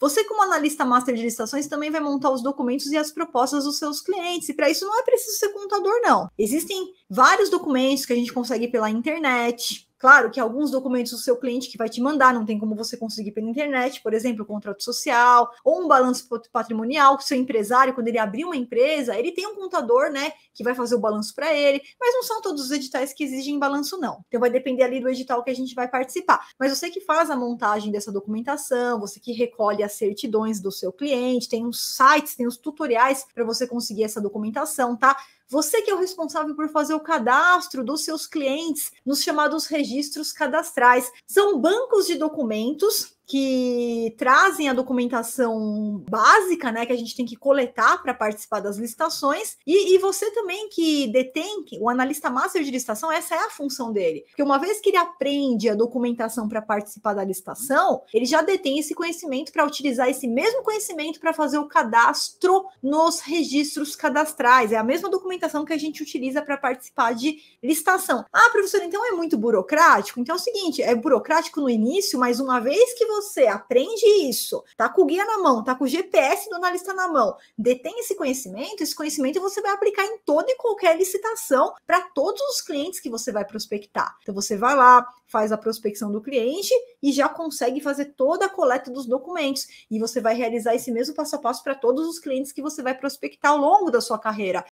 Você, como analista master de licitações, também vai montar os documentos e as propostas dos seus clientes. E para isso não é preciso ser contador, não. Existem vários documentos que a gente consegue pela internet, Claro que alguns documentos do seu cliente que vai te mandar não tem como você conseguir pela internet, por exemplo, contrato social ou um balanço patrimonial. O seu empresário, quando ele abrir uma empresa, ele tem um contador, né, que vai fazer o balanço para ele, mas não são todos os editais que exigem balanço, não. Então vai depender ali do edital que a gente vai participar. Mas você que faz a montagem dessa documentação, você que recolhe as certidões do seu cliente, tem uns sites, tem os tutoriais para você conseguir essa documentação, tá? Você que é o responsável por fazer o cadastro dos seus clientes nos chamados registros cadastrais. São bancos de documentos que trazem a documentação básica, né, que a gente tem que coletar para participar das licitações, e, e, você também que detém o analista master de licitação, essa é a função dele, porque uma vez que ele aprende a documentação para participar da licitação, ele já detém esse conhecimento para utilizar esse mesmo conhecimento para fazer o cadastro nos registros cadastrais, é a mesma documentação que a gente utiliza para participar de licitação. Ah, professor, então é muito burocrático? Então é o seguinte, é burocrático no início, mas uma vez que você você, aprende isso, tá com o guia na mão, tá com o GPS do analista na mão, detém esse conhecimento, esse conhecimento você vai aplicar em toda e qualquer licitação para todos os clientes que você vai prospectar. Então você vai lá, faz a prospecção do cliente e já consegue fazer toda a coleta dos documentos. E você vai realizar esse mesmo passo a passo para todos os clientes que você vai prospectar ao longo da sua carreira.